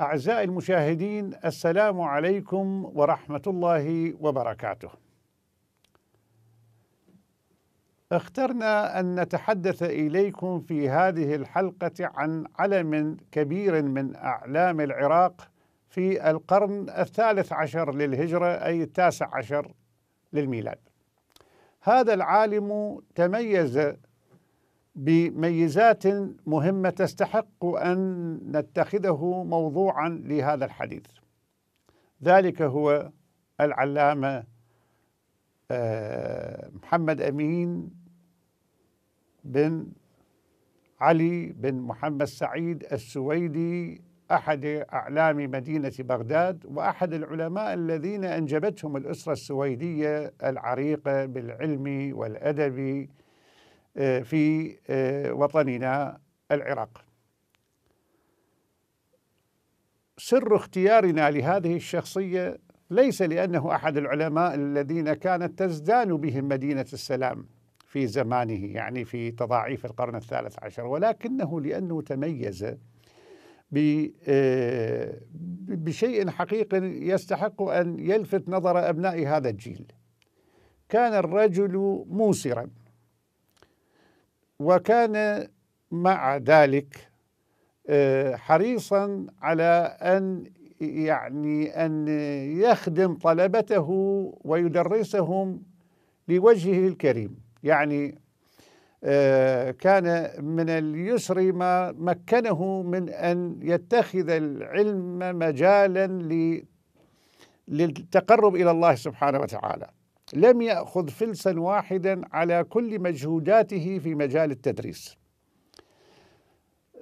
أعزائي المشاهدين السلام عليكم ورحمة الله وبركاته. اخترنا أن نتحدث إليكم في هذه الحلقة عن علم كبير من أعلام العراق في القرن الثالث عشر للهجرة أي التاسع عشر للميلاد. هذا العالم تميز بميزات مهمه تستحق ان نتخذه موضوعا لهذا الحديث ذلك هو العلامه آه، محمد امين بن علي بن محمد سعيد السويدي احد اعلام مدينه بغداد واحد العلماء الذين انجبتهم الاسره السويديه العريقه بالعلم والادب آه، في آه، وطننا العراق سر اختيارنا لهذه الشخصية ليس لأنه أحد العلماء الذين كانت تزدان بهم مدينة السلام في زمانه يعني في تضاعيف القرن الثالث عشر ولكنه لأنه تميز آه، بشيء حقيقي يستحق أن يلفت نظر أبناء هذا الجيل كان الرجل موسرا وكان مع ذلك آه، حريصا على أن يعني أن يخدم طلبته ويدرسهم لوجهه الكريم يعني آه، كان من اليسر ما مكنه من أن يتخذ العلم مجالا للتقرب إلى الله سبحانه وتعالى لم يأخذ فلسا واحدا على كل مجهوداته في مجال التدريس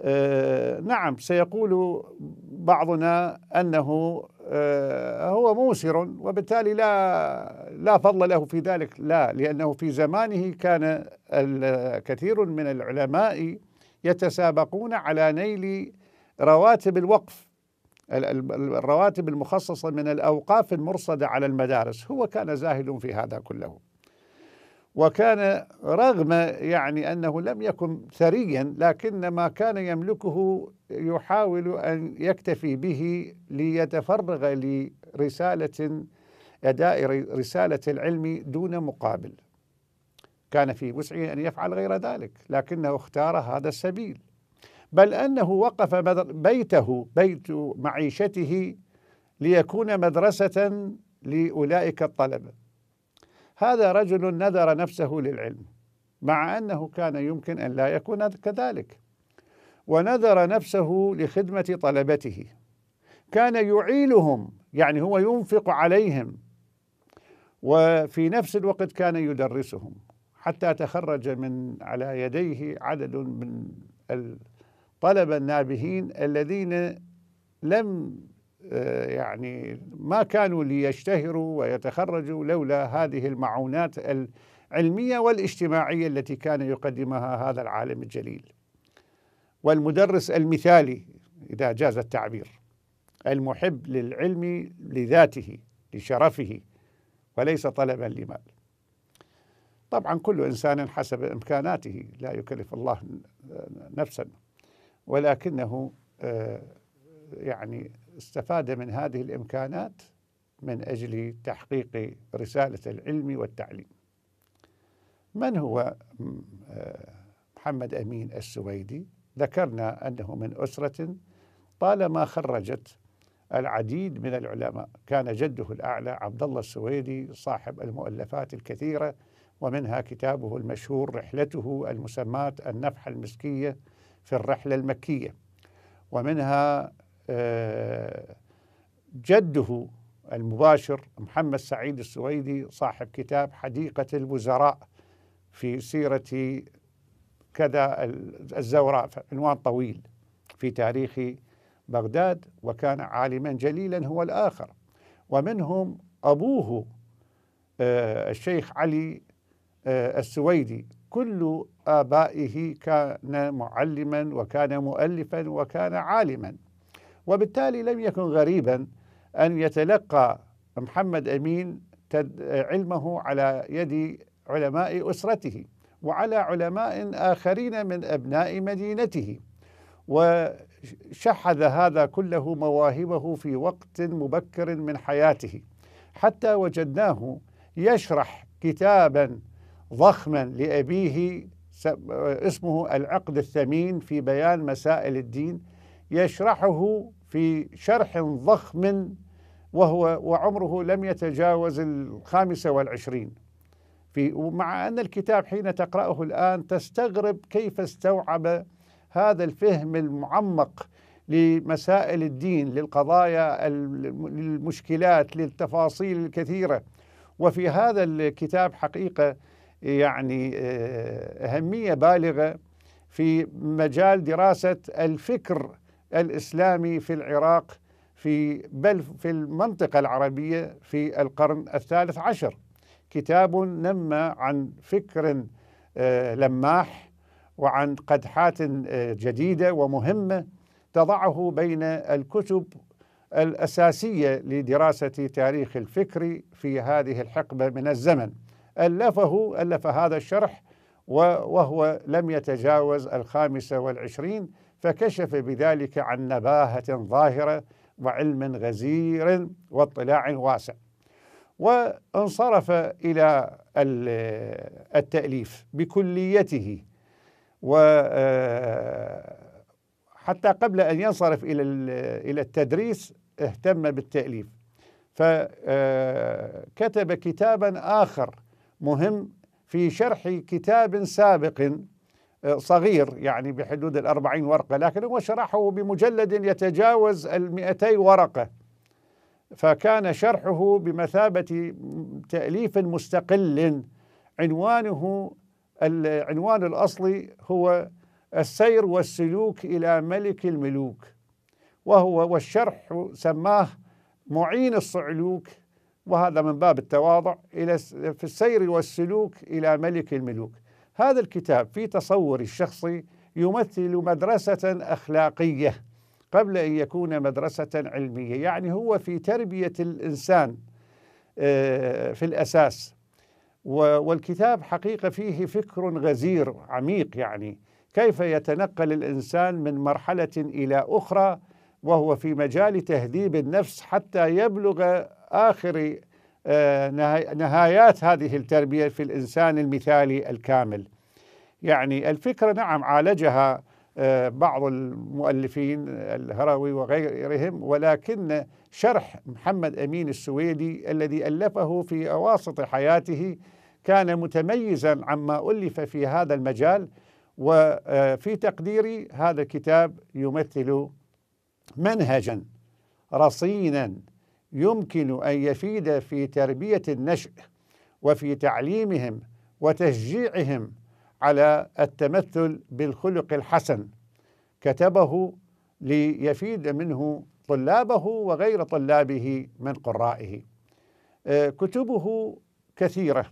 آه نعم سيقول بعضنا أنه آه هو موسر وبالتالي لا لا فضل له في ذلك لا لأنه في زمانه كان كثير من العلماء يتسابقون على نيل رواتب الوقف الرواتب المخصصة من الأوقاف المرصدة على المدارس هو كان زاهد في هذا كله وكان رغم يعني أنه لم يكن ثريا لكن ما كان يملكه يحاول أن يكتفي به ليتفرغ لرسالة أداء رسالة العلم دون مقابل كان في وسعه أن يفعل غير ذلك لكنه اختار هذا السبيل بل أنه وقف بيته بيت معيشته ليكون مدرسة لأولئك الطلبة هذا رجل نذر نفسه للعلم مع أنه كان يمكن أن لا يكون كذلك ونذر نفسه لخدمة طلبته كان يعيلهم يعني هو ينفق عليهم وفي نفس الوقت كان يدرسهم حتى تخرج من على يديه عدد من طلب النابهين الذين لم آه، يعني ما كانوا ليشتهروا ويتخرجوا لولا هذه المعونات العلميه والاجتماعيه التي كان يقدمها هذا العالم الجليل. والمدرس المثالي اذا جاز التعبير المحب للعلم لذاته لشرفه وليس طلبا لمال. طبعا كل انسان حسب امكاناته لا يكلف الله آه، نفسا ولكنه آه، يعني استفاد من هذه الامكانات من اجل تحقيق رساله العلم والتعليم. من هو آه، محمد امين السويدي؟ ذكرنا انه من اسره طالما خرجت العديد من العلماء، كان جده الاعلى عبد الله السويدي صاحب المؤلفات الكثيره ومنها كتابه المشهور رحلته المسماة النفحة المسكية في الرحلة المكية ومنها آه، جده المباشر محمد سعيد السويدي صاحب كتاب حديقة الوزراء في سيرة كذا الزوراء عنوان طويل في تاريخ بغداد وكان عالما جليلا هو الآخر ومنهم أبوه آه، الشيخ علي آه، السويدي كل آبائه كان معلما وكان مؤلفا وكان عالما وبالتالي لم يكن غريبا أن يتلقى محمد أمين علمه على يد علماء أسرته وعلى علماء آخرين من أبناء مدينته وشحذ هذا كله مواهبه في وقت مبكر من حياته حتى وجدناه يشرح كتابا ضخما لأبيه اسمه العقد الثمين في بيان مسائل الدين يشرحه في شرح ضخم وهو وعمره لم يتجاوز الخامسة والعشرين في ومع أن الكتاب حين تقرأه الآن تستغرب كيف استوعب هذا الفهم المعمق لمسائل الدين للقضايا للمشكلات للتفاصيل الكثيرة وفي هذا الكتاب حقيقة يعني آه، أهمية بالغة في مجال دراسة الفكر الإسلامي في العراق في بل في المنطقة العربية في القرن الثالث عشر كتاب نمى عن فكر آه، لماح وعن قدحات آه، جديدة ومهمة تضعه بين الكتب الأساسية لدراسة تاريخ الفكر في هذه الحقبة من الزمن ألفه ألف هذا الشرح وهو لم يتجاوز الخامسة والعشرين فكشف بذلك عن نباهة ظاهرة وعلم غزير واطلاع واسع وانصرف إلى التأليف بكليته وحتى آه، قبل أن ينصرف إلى إلى التدريس اهتم بالتأليف فكتب آه، كتابا آخر مهم في شرح كتاب سابق آه، صغير يعني بحدود الأربعين ورقة لكن هو شرحه بمجلد يتجاوز المئتي ورقة فكان شرحه بمثابة تأليف مستقل عنوانه العنوان الأصلي هو السير والسلوك إلى ملك الملوك وهو والشرح سماه معين الصعلوك وهذا من باب التواضع إلى في السير والسلوك إلى ملك الملوك هذا الكتاب في تصوري الشخصي يمثل مدرسة أخلاقية قبل أن يكون مدرسة علمية يعني هو في تربية الإنسان آه، في الأساس والكتاب حقيقة فيه فكر غزير عميق يعني كيف يتنقل الإنسان من مرحلة إلى أخرى وهو في مجال تهذيب النفس حتى يبلغ آخر آه، نهايات هذه التربية في الإنسان المثالي الكامل يعني الفكرة نعم عالجها آه، بعض المؤلفين الهروي وغيرهم ولكن شرح محمد أمين السويدي الذي ألفه في أواسط حياته كان متميزا عما ألف في هذا المجال وفي آه، تقديري هذا الكتاب يمثل منهجا رصينا يمكن أن يفيد في تربية النشء وفي تعليمهم وتشجيعهم على التمثل بالخلق الحسن كتبه ليفيد منه طلابه وغير طلابه من قرائه آه، كتبه كثيرة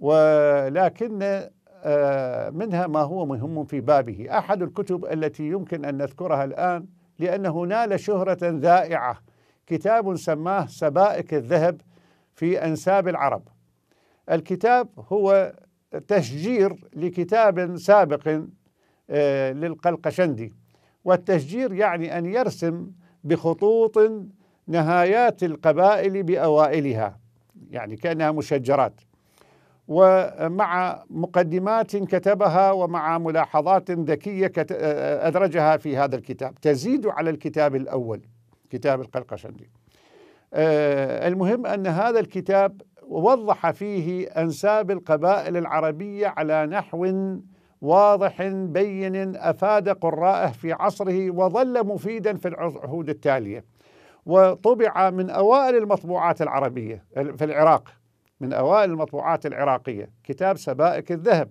ولكن آه، منها ما هو مهم في بابه أحد الكتب التي يمكن أن نذكرها الآن لأنه نال شهرة ذائعة كتاب سماه سبائك الذهب في أنساب العرب الكتاب هو تشجير لكتاب سابق آه، للقلقشندي والتشجير يعني أن يرسم بخطوط نهايات القبائل بأوائلها يعني كأنها مشجرات ومع مقدمات كتبها ومع ملاحظات ذكية آه، آه، أدرجها في هذا الكتاب تزيد على الكتاب الأول كتاب القلقشندي آه، المهم أن هذا الكتاب وضح فيه أنساب القبائل العربية على نحو واضح بين أفاد قراءه في عصره وظل مفيدا في العهود التالية وطبع من أوائل المطبوعات العربية في العراق من أوائل المطبوعات العراقية كتاب سبائك الذهب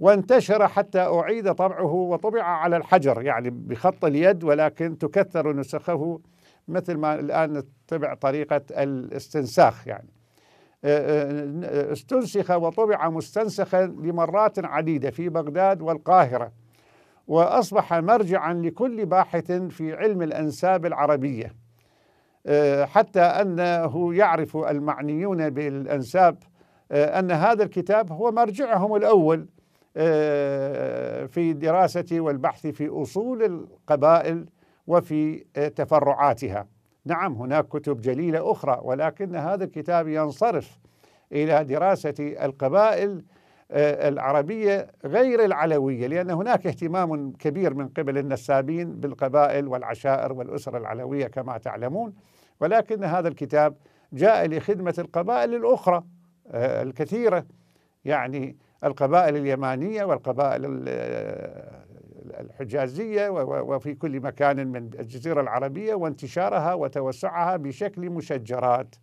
وانتشر حتى أعيد طبعه وطبع على الحجر يعني بخط اليد ولكن تكثر نسخه مثل ما الآن نتبع طريقة الاستنساخ يعني آه، آه، استنسخ وطبع مستنسخا لمرات عديدة في بغداد والقاهرة وأصبح مرجعا لكل باحث في علم الأنساب العربية آه، حتى أنه يعرف المعنيون بالأنساب أن هذا الكتاب هو مرجعهم الأول في الدراسة والبحث في أصول القبائل وفي آه، تفرعاتها نعم هناك كتب جليله اخرى ولكن هذا الكتاب ينصرف الى دراسه القبائل آه، العربيه غير العلويه لان هناك اهتمام كبير من قبل النسابين بالقبائل والعشائر والاسر العلويه كما تعلمون ولكن هذا الكتاب جاء لخدمه القبائل الاخرى آه، الكثيره يعني القبائل اليمانيه والقبائل الحجازية وفي كل مكان من الجزيرة العربية وانتشارها وتوسعها بشكل مشجرات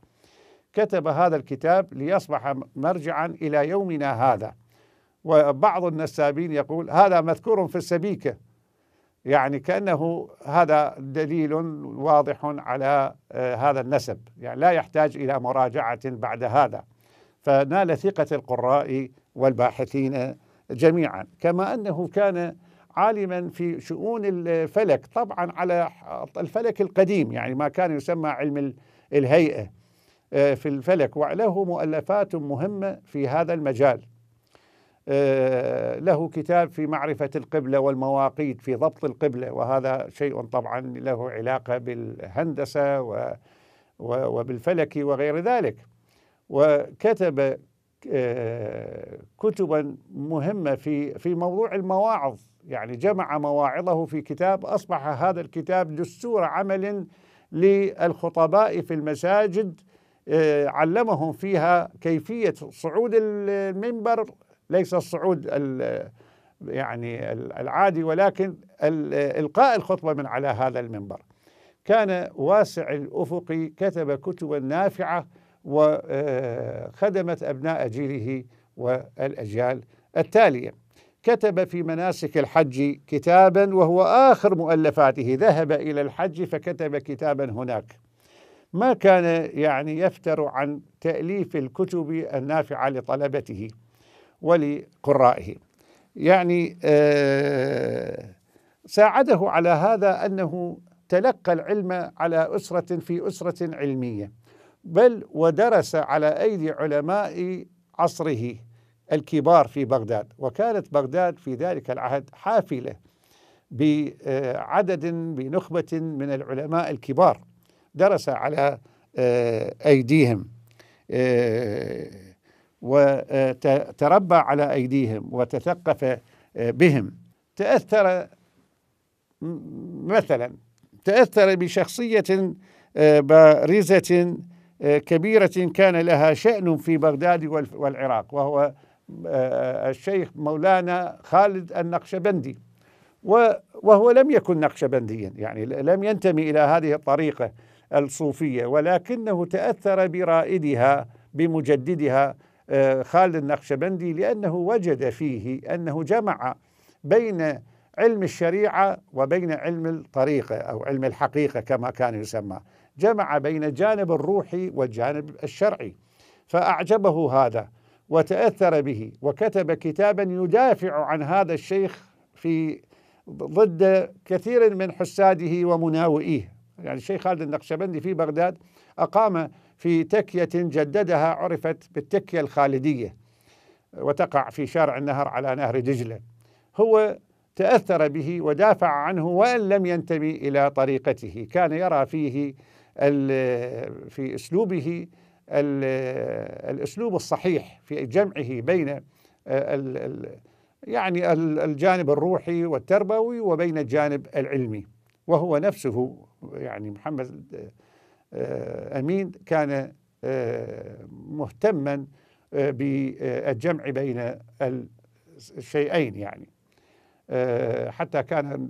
كتب هذا الكتاب ليصبح مرجعا إلى يومنا هذا وبعض النسابين يقول هذا مذكور في السبيكة يعني كأنه هذا دليل واضح على آه، هذا النسب يعني لا يحتاج إلى مراجعة بعد هذا فنال ثقة القراء والباحثين جميعا كما أنه كان عالما في شؤون الفلك طبعا على الفلك القديم يعني ما كان يسمى علم الهيئة آه، في الفلك وله مؤلفات مهمة في هذا المجال آه، له كتاب في معرفة القبلة والمواقيت في ضبط القبلة وهذا شيء طبعا له علاقة بالهندسة وبالفلك وغير ذلك وكتب آه، كتبا مهمة في في موضوع المواعظ يعني جمع مواعظه في كتاب أصبح هذا الكتاب دستور عمل للخطباء في المساجد آه، علمهم فيها كيفية صعود المنبر ليس الصعود يعني العادي ولكن إلقاء الخطبة من على هذا المنبر كان واسع الأفق كتب كتبا نافعة وخدمت آه، أبناء جيله والأجيال التالية كتب في مناسك الحج كتابا وهو آخر مؤلفاته ذهب إلى الحج فكتب كتابا هناك ما كان يعني يفتر عن تأليف الكتب النافعة لطلبته ولقرائه يعني آه، ساعده على هذا أنه تلقى العلم على أسرة في أسرة علمية بل ودرس على أيدي علماء عصره الكبار في بغداد وكانت بغداد في ذلك العهد حافلة بعدد بنخبة من العلماء الكبار درس على آه، أيديهم آه، وتربى على أيديهم وتثقف آه، بهم تأثر مثلا تأثر بشخصية بارزة كبيرة كان لها شأن في بغداد والعراق وهو آه، الشيخ مولانا خالد النقشبندي وهو لم يكن نقشبنديا يعني لم ينتمي إلى هذه الطريقة الصوفية ولكنه تأثر برائدها بمجددها آه، خالد النقشبندي لأنه وجد فيه أنه جمع بين علم الشريعة وبين علم الطريقة أو علم الحقيقة كما كان يسمى جمع بين الجانب الروحي والجانب الشرعي فأعجبه هذا وتاثر به وكتب كتابا يدافع عن هذا الشيخ في ضد كثير من حساده ومناوئيه يعني الشيخ خالد النقشبندي في بغداد أقام في تكية جددها عرفت بالتكية الخالدية وتقع في شارع النهر على نهر دجلة هو تأثر به ودافع عنه وإن لم ينتمي إلى طريقته كان يرى فيه في أسلوبه الاسلوب الصحيح في جمعه بين آه، يعني الجانب الروحي والتربوي وبين الجانب العلمي وهو نفسه يعني محمد آه، امين كان آه، مهتما بالجمع بين الشيئين يعني حتى كان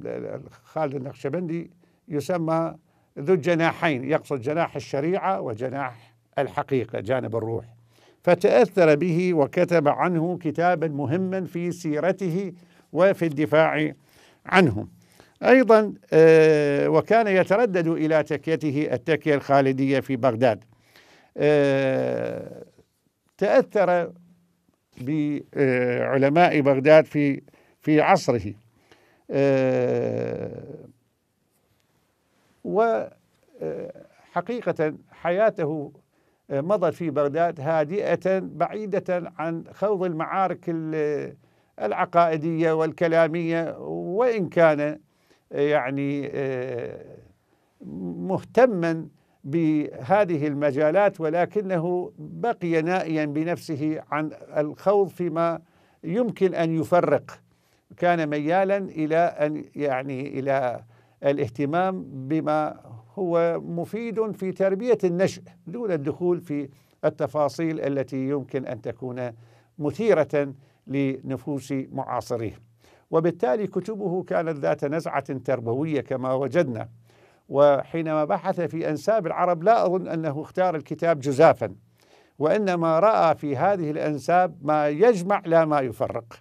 خالد النقشبندي يسمى ذو الجناحين يقصد جناح الشريعه وجناح الحقيقة جانب الروح فتأثر به وكتب عنه كتابا مهما في سيرته وفي الدفاع عنه أيضا آه، وكان يتردد إلى تكيته التكية الخالدية في بغداد آه، تأثر بعلماء بغداد في في عصره آه، وحقيقة حياته مضت في بغداد هادئة بعيدة عن خوض المعارك العقائدية والكلامية وإن كان يعني مهتما بهذه المجالات ولكنه بقي نائيا بنفسه عن الخوض فيما يمكن ان يفرق كان ميالا الى ان يعني الى الاهتمام بما هو مفيد في تربية النشء دون الدخول في التفاصيل التي يمكن أن تكون مثيرة لنفوس معاصريه وبالتالي كتبه كانت ذات نزعة تربوية كما وجدنا وحينما بحث في أنساب العرب لا أظن أنه اختار الكتاب جزافا وإنما رأى في هذه الأنساب ما يجمع لا ما يفرق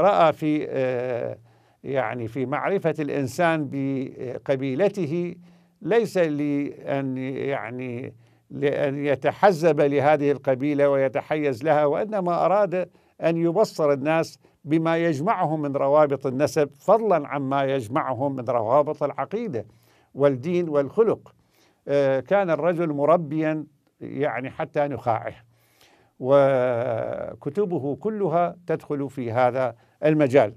رأى في آه، يعني في معرفة الإنسان بقبيلته ليس لأن يعني لأن يتحزب لهذه القبيلة ويتحيز لها وإنما أراد أن يبصر الناس بما يجمعهم من روابط النسب فضلا عما يجمعهم من روابط العقيدة والدين والخلق آه، كان الرجل مربيا يعني حتى نخاعه وكتبه كلها تدخل في هذا المجال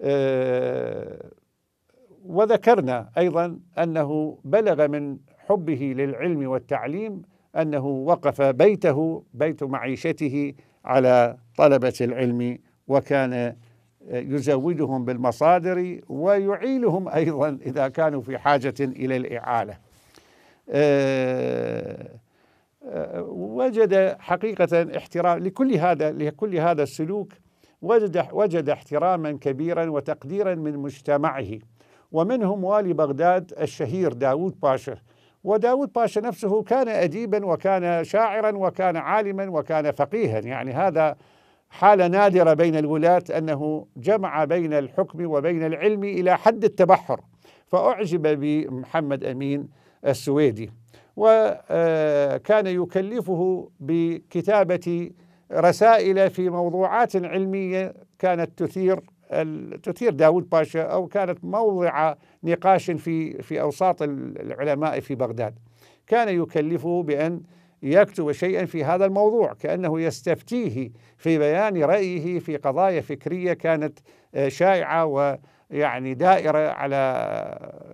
آه، وذكرنا ايضا انه بلغ من حبه للعلم والتعليم انه وقف بيته بيت معيشته على طلبه العلم وكان آه، يزودهم بالمصادر ويعيلهم ايضا اذا كانوا في حاجه الى الاعاله. آه، وجد حقيقه احترام لكل هذا لكل هذا السلوك وجد, وجد احتراما كبيرا وتقديرا من مجتمعه ومنهم والي بغداد الشهير داود باشا وداود باشا نفسه كان أديبا وكان شاعرا وكان عالما وكان فقيها يعني هذا حالة نادرة بين الولاة أنه جمع بين الحكم وبين العلم إلى حد التبحر فأعجب بمحمد أمين السويدي وكان يكلفه بكتابة رسائل في موضوعات علمية كانت تثير تثير داود باشا أو كانت موضع نقاش في في أوساط العلماء في بغداد كان يكلفه بأن يكتب شيئا في هذا الموضوع كأنه يستفتيه في بيان رأيه في قضايا فكرية كانت آه، شائعة ويعني دائرة على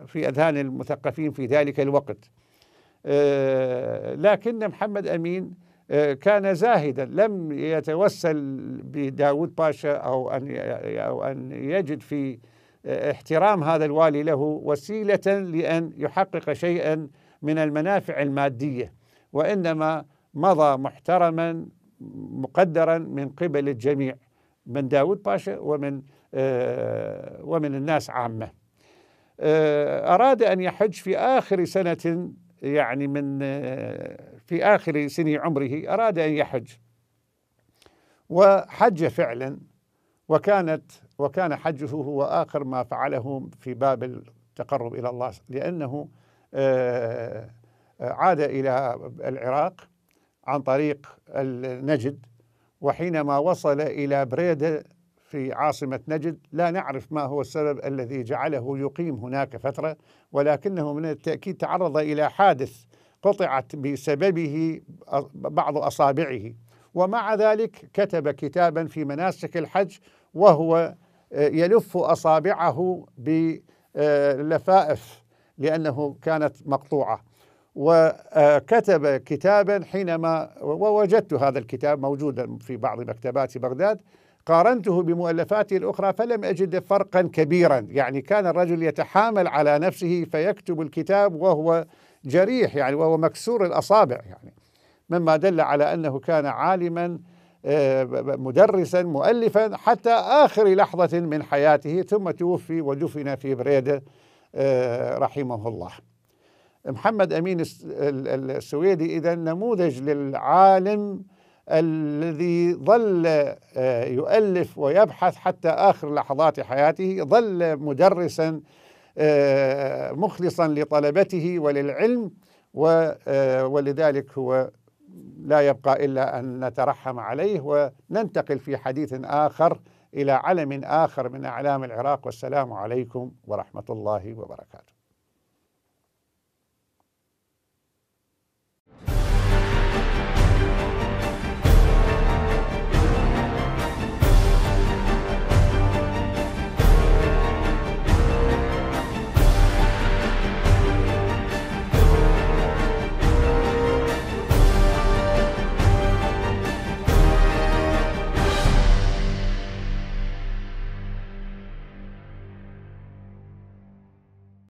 في أذهان المثقفين في ذلك الوقت آه، لكن محمد أمين كان زاهدا لم يتوسل بداود باشا أو أن, أو أن يجد في آه، احترام هذا الوالي له وسيلة لأن يحقق شيئا من المنافع المادية وإنما مضى محترما مقدرا من قبل الجميع من داود باشا ومن آه، ومن الناس عامة آه، أراد أن يحج في آخر سنة يعني من آه، في آخر سن عمره أراد أن يحج وحج فعلا وكانت وكان حجه هو آخر ما فعله في باب التقرب إلى الله لأنه آه، عاد إلى العراق عن طريق النجد وحينما وصل إلى بريدة في عاصمة نجد لا نعرف ما هو السبب الذي جعله يقيم هناك فترة ولكنه من التأكيد تعرض إلى حادث قطعت بسببه بعض أصابعه ومع ذلك كتب كتابا في مناسك الحج وهو آه، يلف أصابعه بلفائف آه، لأنه كانت مقطوعة وكتب آه، كتابا حينما ووجدت هذا الكتاب موجودا في بعض مكتبات بغداد قارنته بمؤلفاته الأخرى فلم أجد فرقا كبيرا يعني كان الرجل يتحامل على نفسه فيكتب الكتاب وهو جريح يعني وهو مكسور الأصابع يعني مما دل على أنه كان عالما آه، مدرسا مؤلفا حتى آخر لحظة من حياته ثم توفي ودفن في بريدة آه، رحمه الله محمد أمين السويدي إذا نموذج للعالم الذي ظل آه، يؤلف ويبحث حتى آخر لحظات حياته ظل مدرسا آه، مخلصا لطلبته وللعلم آه، ولذلك هو لا يبقى إلا أن نترحم عليه وننتقل في حديث آخر إلى علم آخر من أعلام العراق والسلام عليكم ورحمة الله وبركاته